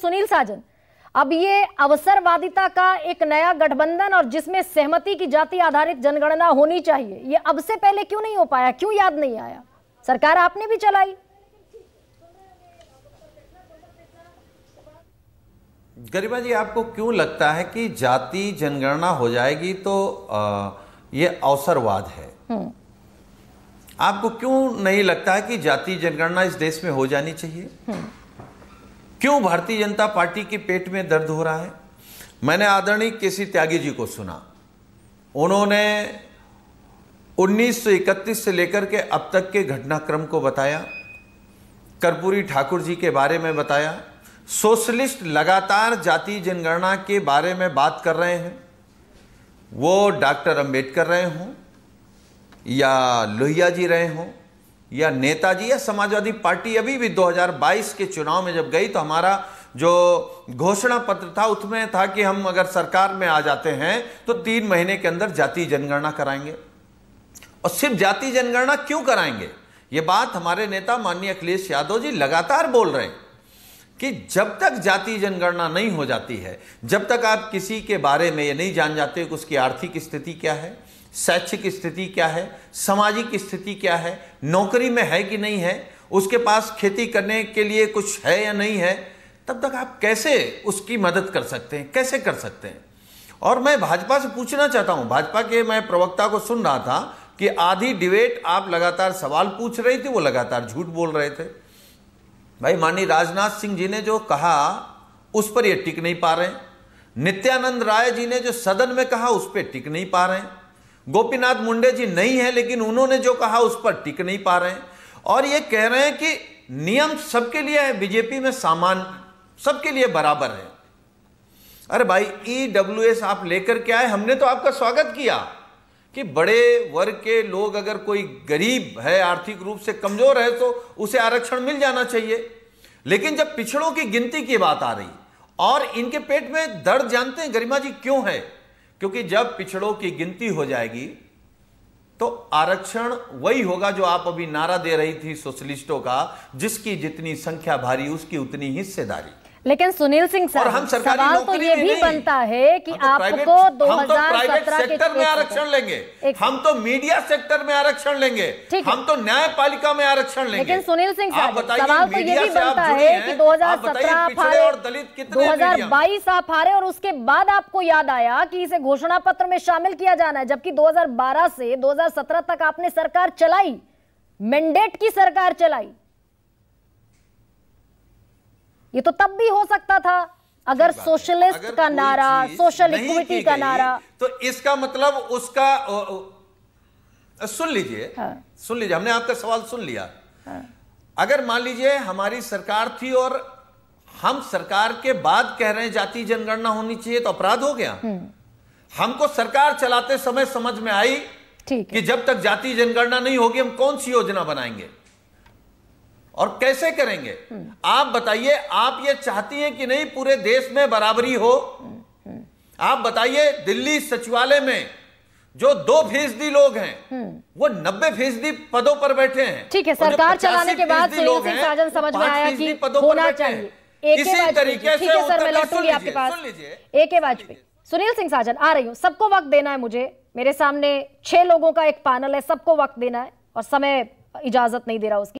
सुनील साजन अब ये अवसरवादिता का एक नया गठबंधन और जिसमें सहमति की जाति आधारित जनगणना होनी चाहिए ये अब से पहले क्यों नहीं हो पाया क्यों याद नहीं आया सरकार आपने भी चलाई गरिमा जी आपको क्यों लगता है कि जाति जनगणना हो जाएगी तो आ, ये अवसरवाद है हम्म। आपको क्यों नहीं लगता है कि जाति जनगणना इस देश में हो जानी चाहिए हम्म। क्यों भारतीय जनता पार्टी के पेट में दर्द हो रहा है मैंने आदरणीय सी त्यागी जी को सुना उन्होंने 1931 से लेकर के अब तक के घटनाक्रम को बताया कर्पूरी ठाकुर जी के बारे में बताया सोशलिस्ट लगातार जाति जनगणना के बारे में बात कर रहे हैं वो डॉक्टर अंबेडकर रहे हों या लोहिया जी रहे हों या नेताजी या समाजवादी पार्टी अभी भी 2022 के चुनाव में जब गई तो हमारा जो घोषणा पत्र था उसमें था कि हम अगर सरकार में आ जाते हैं तो तीन महीने के अंदर जाति जनगणना कराएंगे और सिर्फ जाति जनगणना क्यों कराएंगे ये बात हमारे नेता माननीय अखिलेश यादव जी लगातार बोल रहे हैं कि जब तक जाति जनगणना नहीं हो जाती है जब तक आप किसी के बारे में ये नहीं जान जाते कि उसकी आर्थिक स्थिति क्या है शैक्षिक स्थिति क्या है सामाजिक स्थिति क्या है नौकरी में है कि नहीं है उसके पास खेती करने के लिए कुछ है या नहीं है तब तक आप कैसे उसकी मदद कर सकते हैं कैसे कर सकते हैं और मैं भाजपा से पूछना चाहता हूं भाजपा के मैं प्रवक्ता को सुन रहा था कि आधी डिबेट आप लगातार सवाल पूछ रही थी वो लगातार झूठ बोल रहे थे भाई माननीय राजनाथ सिंह जी ने जो कहा उस पर ये टिक नहीं पा रहे नित्यानंद राय जी ने जो सदन में कहा उस पर टिक नहीं पा रहे गोपीनाथ मुंडे जी नहीं है लेकिन उन्होंने जो कहा उस पर टिक नहीं पा रहे हैं और ये कह रहे हैं कि नियम सबके लिए है बीजेपी में सामान सबके लिए बराबर है अरे भाई ई e आप लेकर के आए हमने तो आपका स्वागत किया कि बड़े वर्ग के लोग अगर कोई गरीब है आर्थिक रूप से कमजोर है तो उसे आरक्षण मिल जाना चाहिए लेकिन जब पिछड़ों की गिनती की बात आ रही और इनके पेट में दर्द जानते हैं गरिमा जी क्यों है क्योंकि जब पिछड़ों की गिनती हो जाएगी तो आरक्षण वही होगा जो आप अभी नारा दे रही थी सोशलिस्टों का जिसकी जितनी संख्या भारी उसकी उतनी हिस्सेदारी लेकिन सुनील सिंह सर सवाल तो ये भी बनता है कि तो आपको आपको तो हजार सत्रह सेक्टर तो में आरक्षण लेंगे हम तो मीडिया सेक्टर में आरक्षण लेंगे हम तो न्यायपालिका में आरक्षण लेंगे लेकिन सुनील सिंह सर सवाल तो ये भी बनता है कि 2017 आप हारे और दलित कितने 2022 आप हारे और उसके बाद आपको याद आया कि इसे घोषणा पत्र में शामिल किया जाना है जबकि दो से दो तक आपने सरकार चलाई मैंडेट की सरकार चलाई ये तो तब भी हो सकता था अगर सोशलिस्ट अगर का नारा सोशल इक्विटी का नारा तो इसका मतलब उसका ओ, ओ, सुन लीजिए हाँ। सुन लीजिए हमने आपका सवाल सुन लिया हाँ। अगर मान लीजिए हमारी सरकार थी और हम सरकार के बाद कह रहे हैं जाति जनगणना होनी चाहिए तो अपराध हो गया हम्म। हमको सरकार चलाते समय समझ में आई कि जब तक जाति जनगणना नहीं होगी हम कौन सी योजना बनाएंगे और कैसे करेंगे आप बताइए आप ये चाहती हैं कि नहीं पूरे देश में बराबरी हो आप बताइए दिल्ली सचिवालय में जो दो फीसदी लोग हैं वो नब्बे फीसदी पदों पर बैठे हैं ठीक है सरकार चलाने के बाद लोग हैं समझ में आया कि होना चाहिए इसी तरीके से सर मैं लौटूंगी आपके पास ए के वाजपेयी सुनील सिंह साजन आ रही हूँ सबको वक्त देना है मुझे मेरे सामने छह लोगों का एक पैनल है सबको वक्त देना है और समय इजाजत नहीं दे रहा उसकी